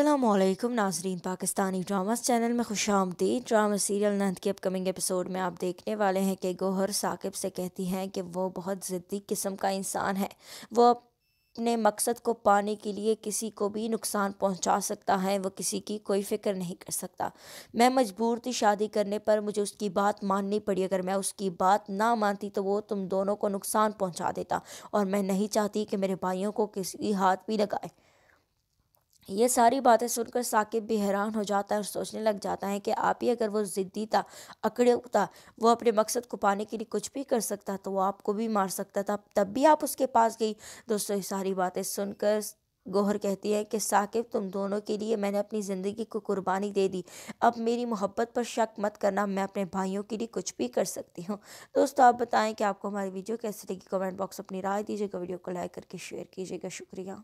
अल्लाम नाजरीन Pakistani dramas channel में खुश आमदी ड्रामा सीरियल नंद के अपकमिंग एपिसोड में आप देखने वाले हैं कि गोहर साकिब से कहती हैं कि वो बहुत ज़िद्दी किस्म का इंसान है वो अपने मकसद को पाने के लिए किसी को भी नुकसान पहुंचा सकता है वो किसी की कोई फिक्र नहीं कर सकता मैं मजबूर थी शादी करने पर मुझे उसकी बात माननी पड़ी अगर मैं उसकी बात ना मानती तो वो तुम दोनों को नुकसान पहुँचा देता और मैं नहीं चाहती कि मेरे भाइयों को किसी हाथ भी लगाए ये सारी बातें सुनकर साकिब भी हैरान हो जाता है और सोचने लग जाता है कि आप ही अगर वो ज़िद्दी था अकड़े था वो अपने मकसद को पाने के लिए कुछ भी कर सकता तो वो आपको भी मार सकता था तब भी आप उसके पास गई दोस्तों ये सारी बातें सुनकर गोहर कहती है कि साकिब तुम दोनों के लिए मैंने अपनी ज़िंदगी को कुर्बानी दे दी अब मेरी मोहब्बत पर शक मत करना मैं अपने भाइयों के लिए कुछ भी कर सकती हूँ दोस्तों आप बताएं कि आपको हमारी वीडियो कैसी लगी कमेंट बॉक्स अपनी राय दीजिएगा वीडियो को लाइक करके शेयर कीजिएगा शुक्रिया